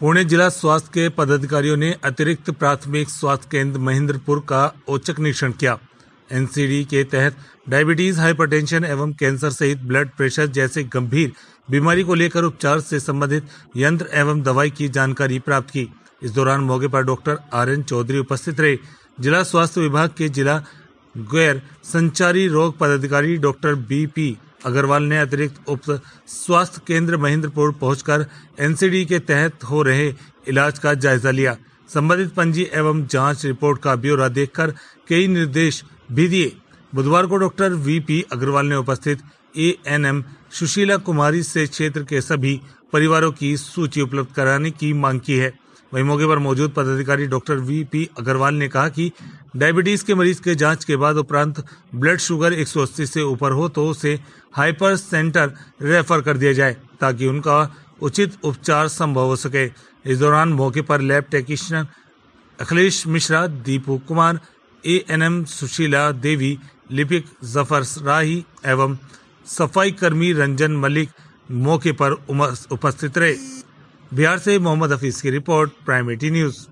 पुणे जिला स्वास्थ्य के पदाधिकारियों ने अतिरिक्त प्राथमिक स्वास्थ्य केंद्र महेंद्रपुर का औचक निरीक्षण किया एनसीडी के तहत डायबिटीज हाइपरटेंशन एवं कैंसर सहित ब्लड प्रेशर जैसे गंभीर बीमारी को लेकर उपचार से संबंधित यंत्र एवं दवाई की जानकारी प्राप्त की इस दौरान मौके पर डॉक्टर आर एन चौधरी उपस्थित रहे जिला स्वास्थ्य विभाग के जिला गैर संचारी रोग पदाधिकारी डॉक्टर बी पी अग्रवाल ने अतिरिक्त उप स्वास्थ्य केंद्र महेंद्रपुर पहुंचकर एनसीडी के तहत हो रहे इलाज का जायजा लिया संबंधित पंजी एवं जांच रिपोर्ट का ब्यौरा देखकर कई निर्देश भी दिए बुधवार को डॉक्टर वीपी अग्रवाल ने उपस्थित एएनएम सुशीला कुमारी से क्षेत्र के सभी परिवारों की सूची उपलब्ध कराने की मांग की है वहीं मौके पर मौजूद पदाधिकारी डॉक्टर वी पी अग्रवाल ने कहा कि डायबिटीज के मरीज के जांच के बाद उपरांत ब्लड शुगर 180 से ऊपर हो तो उसे हाइपर सेंटर रेफर कर दिया जाए ताकि उनका उचित उपचार संभव हो सके इस दौरान मौके पर lab technician Akhilesh Mishra Deepu Kumar A N M Sushila Devi लिपिक जफर राही एवं सफाई कर्मी रंजन मलिक मौके पर उपस्थित रहे बिहार से मोहम्मद हफीज़ की रिपोर्ट प्राइम एटी न्यूज़